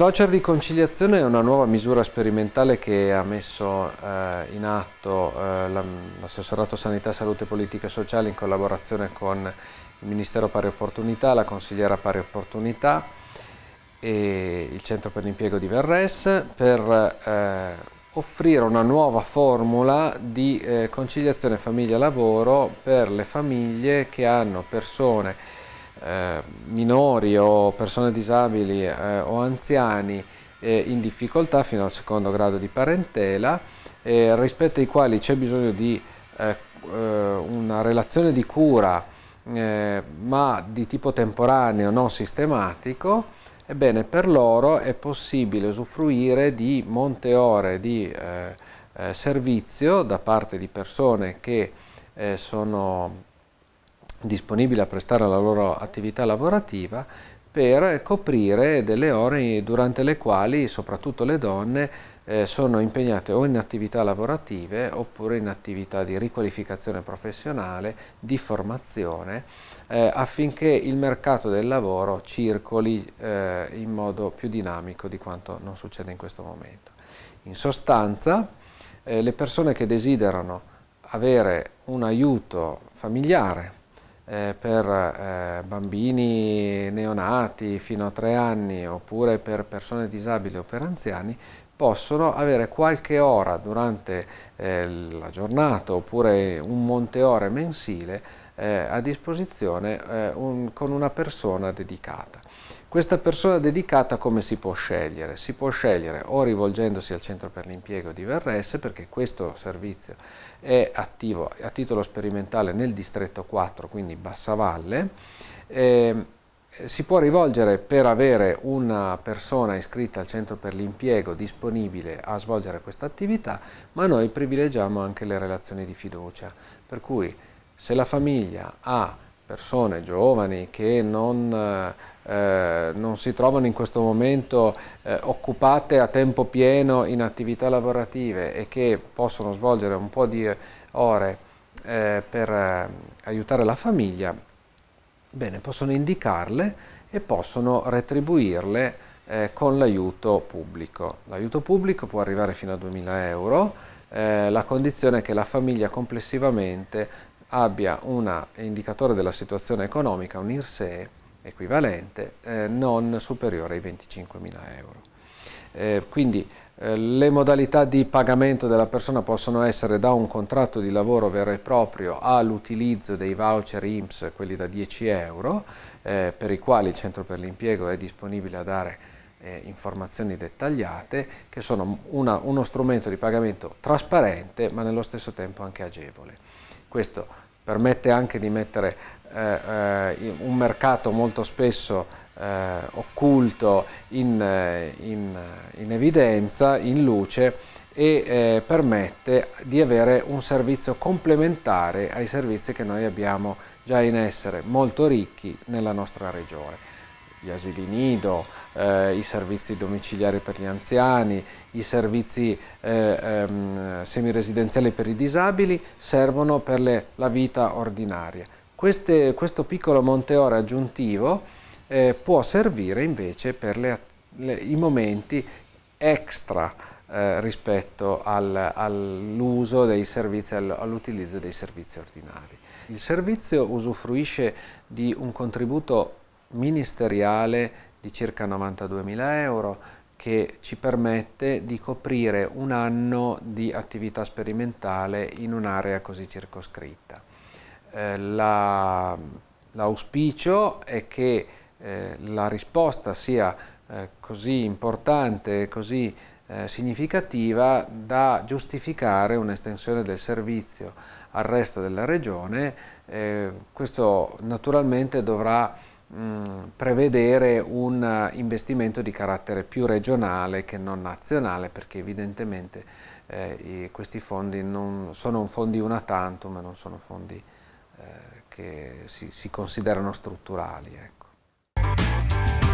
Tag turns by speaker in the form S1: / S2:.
S1: voucher di conciliazione è una nuova misura sperimentale che ha messo eh, in atto eh, l'assessorato Sanità, Salute e Politica Sociale in collaborazione con il Ministero Pari Opportunità, la consigliera Pari Opportunità e il Centro per l'Impiego di Verres per eh, offrire una nuova formula di eh, conciliazione famiglia-lavoro per le famiglie che hanno persone eh, minori o persone disabili eh, o anziani eh, in difficoltà fino al secondo grado di parentela eh, rispetto ai quali c'è bisogno di eh, una relazione di cura ma di tipo temporaneo non sistematico ebbene per loro è possibile usufruire di monte ore di servizio da parte di persone che sono disponibili a prestare la loro attività lavorativa per coprire delle ore durante le quali soprattutto le donne eh, sono impegnate o in attività lavorative oppure in attività di riqualificazione professionale, di formazione, eh, affinché il mercato del lavoro circoli eh, in modo più dinamico di quanto non succede in questo momento. In sostanza, eh, le persone che desiderano avere un aiuto familiare eh, per eh, bambini neonati fino a tre anni oppure per persone disabili o per anziani possono avere qualche ora durante eh, la giornata oppure un monte ore mensile eh, a disposizione eh, un, con una persona dedicata. Questa persona dedicata come si può scegliere? Si può scegliere o rivolgendosi al centro per l'impiego di VRS perché questo servizio è attivo a titolo sperimentale nel distretto 4, quindi Bassavalle, eh, si può rivolgere per avere una persona iscritta al centro per l'impiego disponibile a svolgere questa attività, ma noi privilegiamo anche le relazioni di fiducia, per cui se la famiglia ha persone giovani che non, eh, eh, non, si trovano in questo momento eh, occupate a tempo pieno in attività lavorative e che possono svolgere un po' di ore eh, per eh, aiutare la famiglia, bene, possono indicarle e possono retribuirle eh, con l'aiuto pubblico. L'aiuto pubblico può arrivare fino a 2.000 euro, la condizione è che la famiglia complessivamente abbia un indicatore della situazione economica, un IRSE equivalente, eh, non superiore ai 25.000 euro. Eh, quindi eh, le modalità di pagamento della persona possono essere da un contratto di lavoro vero e proprio all'utilizzo dei voucher IMSS, quelli da 10 euro, eh, per i quali il centro per l'impiego è disponibile a dare eh, informazioni dettagliate che sono una, uno strumento di pagamento trasparente ma nello stesso tempo anche agevole. Questo permette anche di mettere eh, eh un mercato molto spesso eh, occulto in, eh, in, in, evidenza, in luce e eh, permette di avere un servizio complementare ai servizi che noi abbiamo già in essere molto ricchi nella nostra regione gli asili nido, eh, i servizi domiciliari per gli anziani, i servizi eh, ehm, semiresidenziali per i disabili servono per le, la vita ordinaria. Queste, questo piccolo monteore aggiuntivo eh, può servire invece per le, le, i momenti extra eh, rispetto al, all'uso dei servizi, all'utilizzo dei servizi ordinari. Il servizio usufruisce di un contributo ministeriale di circa 92.000 euro che ci permette di coprire un anno di attività sperimentale in un'area così circoscritta. Eh, l'auspicio è che eh, la risposta sia eh, così importante, e così eh, significativa da giustificare un'estensione del servizio al resto della regione. Eh, questo naturalmente dovrà Mm, prevedere un eh, investimento di carattere più regionale che non nazionale perché evidentemente eh, i, questi fondi non sono fondi una tanto ma non sono fondi eh, che si, si, considerano strutturali. Ecco.